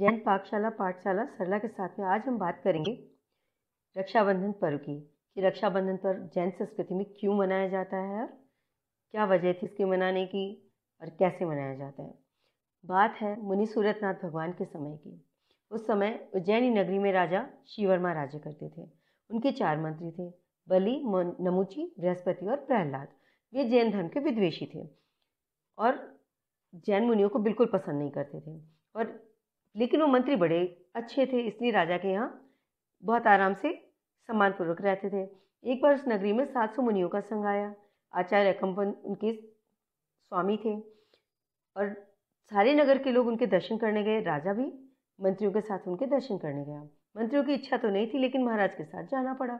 जैन पाकशाला पाठशाला सरला के साथ में आज हम बात करेंगे रक्षाबंधन पर्व की कि रक्षाबंधन पर्व जैन संस्कृति में क्यों मनाया जाता है और क्या वजह थी इसके मनाने की और कैसे मनाया जाता है बात है मुनि सूरतनाथ भगवान के समय की उस समय उज्जैनी नगरी में राजा शिवर्मा राज्य करते थे उनके चार मंत्री थे बलि नमुची बृहस्पति और प्रहलाद वे जैन धर्म के विद्वेषी थे और जैन मुनियों को बिल्कुल पसंद नहीं करते थे और लेकिन वो मंत्री बड़े अच्छे थे इसलिए राजा के यहाँ बहुत आराम से सम्मानपूर्वक रहते थे एक बार उस नगरी में सात सौ मुनियों का संग आया आचार्य अकम्पन उनके स्वामी थे और सारे नगर के लोग उनके दर्शन करने गए राजा भी मंत्रियों के साथ उनके दर्शन करने गया मंत्रियों की इच्छा तो नहीं थी लेकिन महाराज के साथ जाना पड़ा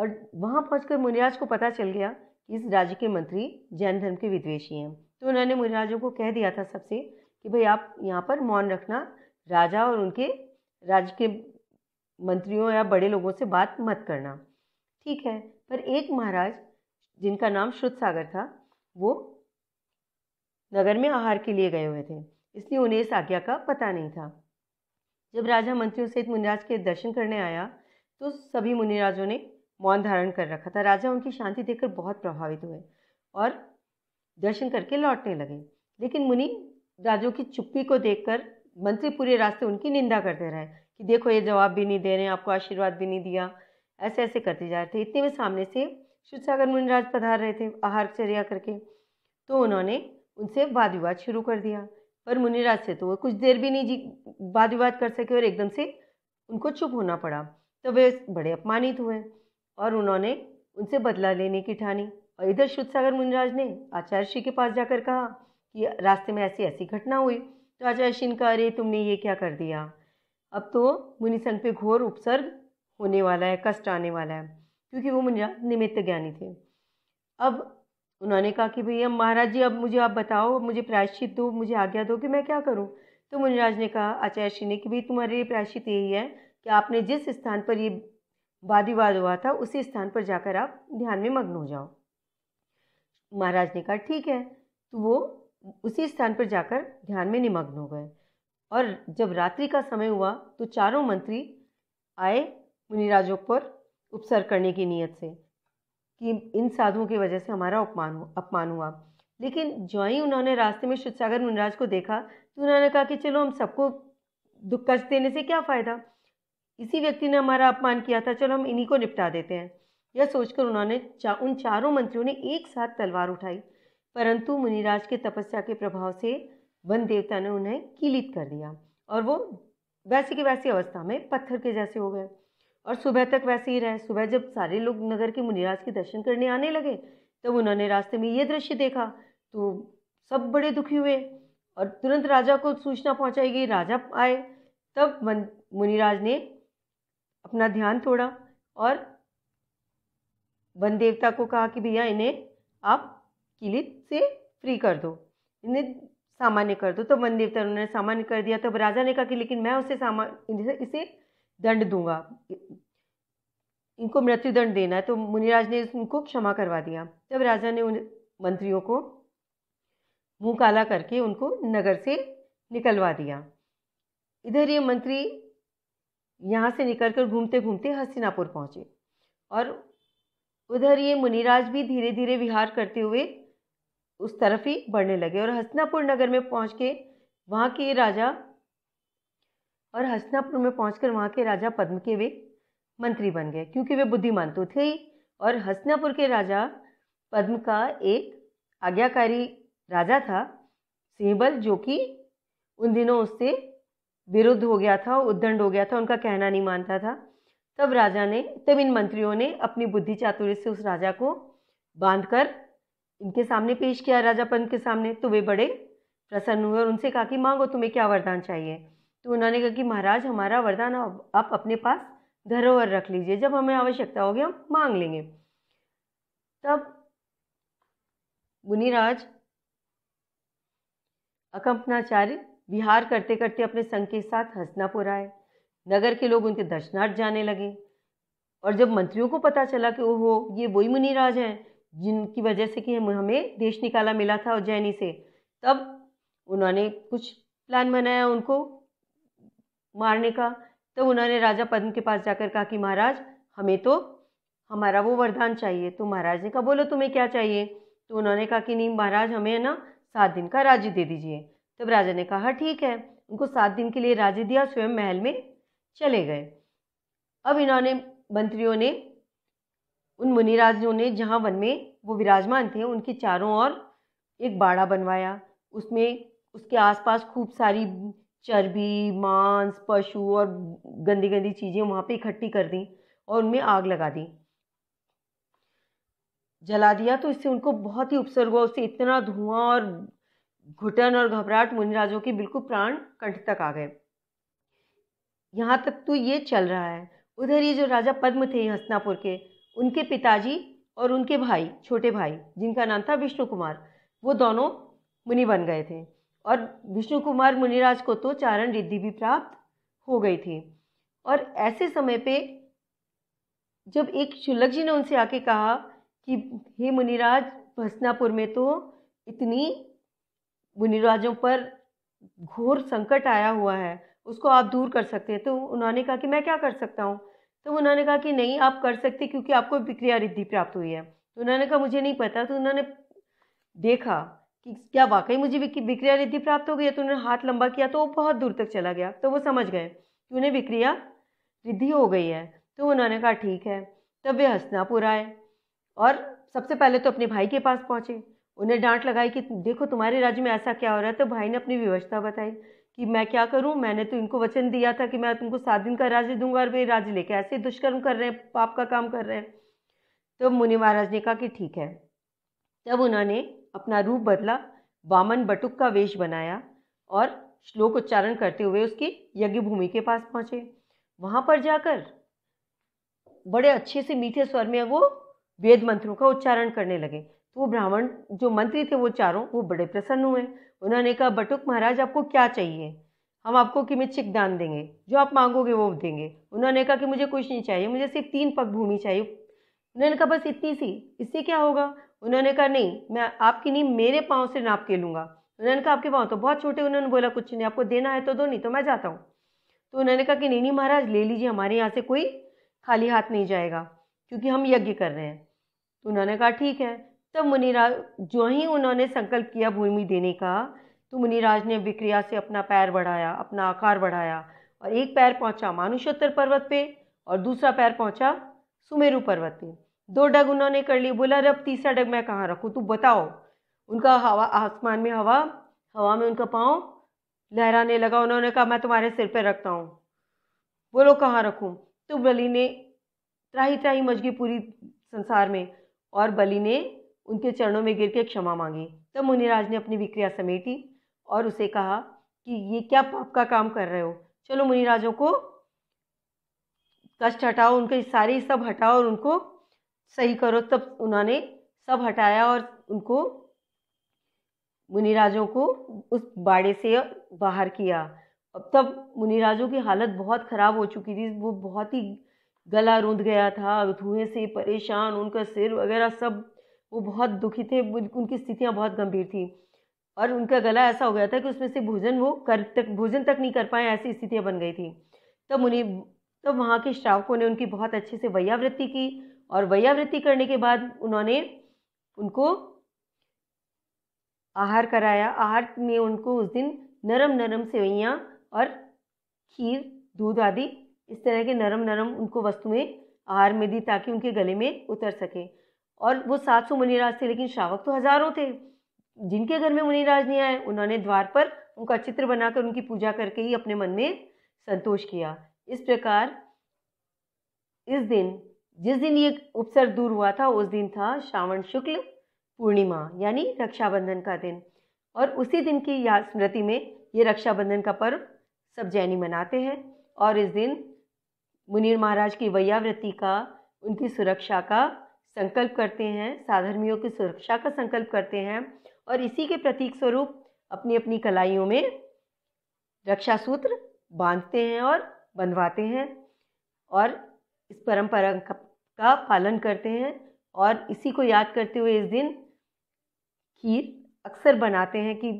और वहाँ पहुँच मुनिराज को पता चल गया कि इस राज्य के मंत्री जैन धर्म के विद्वेशी हैं तो उन्होंने मुनिराजों को कह दिया था सबसे कि भाई आप यहाँ पर मौन रखना राजा और उनके राज्य के मंत्रियों या बड़े लोगों से बात मत करना ठीक है पर एक महाराज जिनका नाम श्रुत सागर था वो नगर में आहार के लिए गए हुए थे इसलिए उन्हें इस आज्ञा का पता नहीं था जब राजा मंत्रियों सहित मुनिराज के दर्शन करने आया तो सभी मुनिराजों ने मौन धारण कर रखा था राजा उनकी शांति देखकर बहुत प्रभावित हुए और दर्शन करके लौटने लगे लेकिन मुनि राजू की चुप्पी को देखकर मंत्री पूरे रास्ते उनकी निंदा करते रहे कि देखो ये जवाब भी नहीं दे रहे हैं आपको आशीर्वाद भी नहीं दिया ऐसे ऐसे करते जा रहे थे इतने में सामने से सागर मुनिराज पधार रहे थे आहार चर्या करके तो उन्होंने उनसे वाद विवाद शुरू कर दिया पर मुनिराज से तो वो कुछ देर भी नहीं जी वाद विवाद कर सके और एकदम से उनको चुप होना पड़ा तो वे बड़े अपमानित हुए और उन्होंने उनसे बदला लेने की ठानी और इधर शुद्ध सागर मुनिराज ने आचार्य श्री के पास जाकर कहा कि रास्ते में ऐसी ऐसी घटना हुई तो राजा अश्विन का अरे तुमने ये क्या कर दिया अब तो मुनिसन पे घोर उपसर्ग होने वाला है कष्ट आने वाला है क्योंकि वो मुनिया निमित्त ज्ञानी थे अब उन्होंने कहा कि भैया महाराज जी अब मुझे आप बताओ मुझे प्रायश्चित दो मुझे आज्ञा दो कि मैं क्या करूं तो मुनिराज ने कहा आचार्य श्री ने कि भाई तुम्हारे लिए प्रायश्चित यही है कि आपने जिस स्थान पर ये वाद विवाद हुआ था उसी स्थान पर जाकर आप ध्यान में मग्न हो जाओ महाराज ने कहा ठीक है तो वो उसी स्थान पर जाकर ध्यान में निमग्न हो गए और जब रात्रि का समय हुआ तो चारों मंत्री आए मुनिराजों पर उपसर करने की नीयत से कि इन साधुओं की वजह से हमारा अपमान अपमान हुआ लेकिन जो ही उन्होंने रास्ते में शुद्ध सागर मुनिराज को देखा तो उन्होंने कहा कि चलो हम सबको दुख कष्ट देने से क्या फ़ायदा इसी व्यक्ति ने हमारा अपमान किया था चलो हम इन्हीं को निपटा देते हैं यह सोचकर उन्होंने चा, उन चारों मंत्रियों ने एक साथ तलवार उठाई परंतु मुनिराज के तपस्या के प्रभाव से वन देवता ने उन्हें कीलित कर दिया और वो वैसे की वैसी अवस्था में पत्थर के जैसे हो गए और सुबह तक वैसे ही रहे सुबह जब सारे लोग नगर के मुनिराज के दर्शन करने आने लगे तब उन्होंने रास्ते में ये दृश्य देखा तो सब बड़े दुखी हुए और तुरंत राजा को सूचना पहुंचाई गई राजा आए तब मुनिराज ने अपना ध्यान तोड़ा और वन देवता को कहा कि भैया इन्हें आप किलिप से फ्री कर दो इन्हें सामान्य कर दो तो मंदिर देवता उन्होंने सामान्य कर दिया तो राजा ने कहा कि लेकिन मैं उसे सामान्य इसे दंड दूंगा इनको मृत्युदंड देना है तो मुनिराज ने उनको क्षमा करवा दिया तब राजा ने उन मंत्रियों को मुंह काला करके उनको नगर से निकलवा दिया इधर ये मंत्री यहाँ से निकल कर घूमते घूमते हस्तिनापुर पहुँचे और उधर ये मुनिराज भी धीरे धीरे विहार करते हुए उस तरफ ही बढ़ने लगे और हसनापुर नगर में पहुँच के वहाँ के राजा और हसनापुर में पहुंचकर वहाँ के राजा पद्म के वे मंत्री बन गए क्योंकि वे बुद्धिमान तो थे और हसनापुर के राजा पद्म का एक आज्ञाकारी राजा था सिंहबल जो कि उन दिनों उससे विरुद्ध हो गया था उद्दंड हो गया था उनका कहना नहीं मानता था तब राजा ने तब इन मंत्रियों ने अपनी बुद्धि चातुर्य से उस राजा को बांधकर इनके सामने पेश किया राजा पंत के सामने तो वे बड़े प्रसन्न हुए और उनसे कहा कि मांगो तुम्हें क्या वरदान चाहिए तो उन्होंने कहा कि महाराज हमारा वरदान आप अपने पास धरोहर रख लीजिए जब हमें आवश्यकता होगी हम मांग लेंगे तब मुनिराज अकंपनाचार्य विहार करते करते अपने संघ के साथ हसनापुर आए नगर के लोग उनके दर्शनार्थ जाने लगे और जब मंत्रियों को पता चला कि ओहो ये वही मुनिराज हैं जिनकी वजह से कि हमें देश निकाला मिला था उज्जैनी से तब उन्होंने कुछ प्लान बनाया उनको मारने का तब उन्होंने राजा पद्म के पास जाकर कहा कि महाराज हमें तो हमारा वो वरदान चाहिए तो महाराज ने कहा बोलो तुम्हें क्या चाहिए तो उन्होंने कहा कि नहीं महाराज हमें ना सात दिन का राज्य दे दीजिए तब राजा ने कहा ठीक है उनको सात दिन के लिए राज्य दिया स्वयं महल में चले गए अब इन्होंने मंत्रियों ने उन मुनिराजों ने जहाँ वन में वो विराजमान थे उनके चारों ओर एक बाड़ा बनवाया उसमें उसके आसपास खूब सारी चर्बी मांस पशु और गंदी गंदी चीज़ें वहाँ पे इकट्ठी कर दी और उनमें आग लगा दी जला दिया तो इससे उनको बहुत ही उपसर्ग हुआ उससे इतना धुआं और घुटन और घबराहट मुनिराजों के बिल्कुल प्राण कंठ तक आ गए यहाँ तक तो ये चल रहा है उधर ये जो राजा पद्म थे हसनापुर के उनके पिताजी और उनके भाई छोटे भाई जिनका नाम था विष्णु कुमार वो दोनों मुनि बन गए थे और विष्णु कुमार मुनिराज को तो चारण रिद्धि भी प्राप्त हो गई थी और ऐसे समय पे जब एक शुल्लक जी ने उनसे आके कहा कि हे मुनिराज भस्नापुर में तो इतनी मुनिराजों पर घोर संकट आया हुआ है उसको आप दूर कर सकते हैं तो उन्होंने कहा कि मैं क्या कर सकता हूँ तो उन्होंने कहा कि नहीं आप कर सकते क्योंकि आपको विक्रिया रिद्धि प्राप्त हुई है तो उन्होंने कहा मुझे नहीं पता तो उन्होंने देखा कि क्या वाकई मुझे विक्रिया रिद्धि प्राप्त हो गई है तो उन्होंने हाथ लंबा किया तो वो बहुत दूर तक चला गया तो वो समझ गए कि उन्हें विक्रिया रिद्धि हो गई है तो उन्होंने कहा ठीक है तब वे हसनापुर आए और सबसे पहले तो अपने भाई के पास पहुँचे उन्हें डांट लगाई कि देखो तुम्हारे राज्य में ऐसा क्या हो रहा है तो भाई ने अपनी व्यवस्था बताई कि मैं क्या करूं मैंने तो इनको वचन दिया था कि मैं तुमको सात दिन का राज्य दूंगा और वे राज्य लेके ऐसे दुष्कर्म कर रहे हैं पाप का काम कर रहे हैं तो मुनि महाराज ने कहा कि ठीक है तब उन्होंने अपना रूप बदला वामन बटुक का वेश बनाया और श्लोक उच्चारण करते हुए उसकी यज्ञ भूमि के पास पहुंचे वहां पर जाकर बड़े अच्छे से मीठे स्वर में वो वेद मंत्रों का उच्चारण करने लगे तो वो ब्राह्मण जो मंत्री थे वो चारों वो बड़े प्रसन्न हुए उन्होंने कहा बटुक महाराज आपको क्या चाहिए हम आपको किमिच्छिक दान देंगे जो आप मांगोगे वो देंगे उन्होंने कहा कि मुझे कुछ नहीं चाहिए मुझे सिर्फ तीन पग भूमि चाहिए उन्होंने कहा बस इतनी सी इससे क्या होगा उन्होंने कहा नहीं मैं आपकी नहीं मेरे पाँव से नाप के लूँगा उन्होंने कहा आपके पाँव तो बहुत छोटे उन्होंने बोला कुछ नहीं आपको देना है तो दो नहीं तो मैं जाता हूँ तो उन्होंने कहा कि नहीं नहीं महाराज ले लीजिए हमारे यहाँ से कोई खाली हाथ नहीं जाएगा क्योंकि हम यज्ञ कर रहे हैं तो उन्होंने कहा ठीक है तब तो मुनिराज जो ही उन्होंने संकल्प किया भूमि देने का तो मुनिराज ने विक्रिया से अपना पैर बढ़ाया अपना आकार बढ़ाया और एक पैर पहुंचा मानुषोत्तर पर्वत पे और दूसरा पैर पहुंचा सुमेरु पर्वत पे दो डग उन्होंने कर लिए बोला रब तीसरा डग मैं कहाँ रखूँ तू बताओ उनका हवा आसमान में हवा हवा में उनका पाँव लहराने लगा उन्होंने कहा मैं तुम्हारे सिर पर रखता हूँ बोलो कहाँ रखूँ तो बलि ने त्राही त्राही मजगी पूरी संसार में और बलि ने उनके चरणों में गिर के क्षमा मांगी तब मुनिराज ने अपनी विक्रिया समेटी और उसे कहा कि ये क्या पाप का काम कर रहे हो चलो मुनिराजों को कष्ट हटाओ उनके सारे सब हटाओ और उनको सही करो तब उन्होंने सब हटाया और उनको मुनिराजों को उस बाड़े से बाहर किया अब तब मुनिराजों की हालत बहुत ख़राब हो चुकी थी वो बहुत ही गला रूंध गया था धुएं से परेशान उनका सिर वगैरह सब वो बहुत दुखी थे उनकी स्थितियाँ बहुत गंभीर थी और उनका गला ऐसा हो गया था कि उसमें से भोजन वो कर तक भोजन तक नहीं कर पाए ऐसी स्थितियाँ बन गई थी तब उन्हें तब वहाँ के श्रावकों ने उनकी बहुत अच्छे से वैयावृत्ति की और वैयावृत्ति करने के बाद उन्होंने उनको आहार कराया आहार में उनको उस दिन नरम नरम सेवैयाँ और खीर दूध आदि इस तरह के नरम नरम उनको वस्तुएं आहार में दी ताकि उनके गले में उतर सके और वो सात सौ मुनिराज थे लेकिन श्रावक तो हजारों थे जिनके घर में मुनिराज नहीं आए उन्होंने द्वार पर उनका चित्र बनाकर उनकी पूजा करके ही अपने मन में संतोष किया इस प्रकार इस दिन जिस दिन ये उपसर दूर हुआ था उस दिन था श्रावण शुक्ल पूर्णिमा यानी रक्षाबंधन का दिन और उसी दिन की याद स्मृति में ये रक्षाबंधन का पर्व सब जैनी मनाते हैं और इस दिन मुनीर महाराज की वैयावृत्ति का उनकी सुरक्षा का संकल्प करते हैं साधर्मियों की सुरक्षा का संकल्प करते हैं और इसी के प्रतीक स्वरूप अपनी अपनी कलाइयों में रक्षा सूत्र बांधते हैं और बंधवाते हैं और इस परंपरा का पालन करते हैं और इसी को याद करते हुए इस दिन खीर अक्सर बनाते हैं कि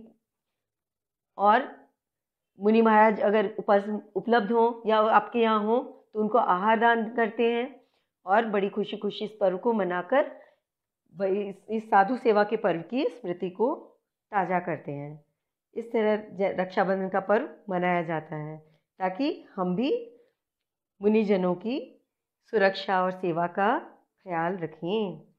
और मुनि महाराज अगर उपलब्ध हों या आपके यहाँ हों तो उनको आहार दान करते हैं और बड़ी खुशी खुशी इस पर्व को मनाकर इस साधु सेवा के पर्व की स्मृति को ताज़ा करते हैं इस तरह रक्षाबंधन का पर्व मनाया जाता है ताकि हम भी मुनिजनों की सुरक्षा और सेवा का ख्याल रखें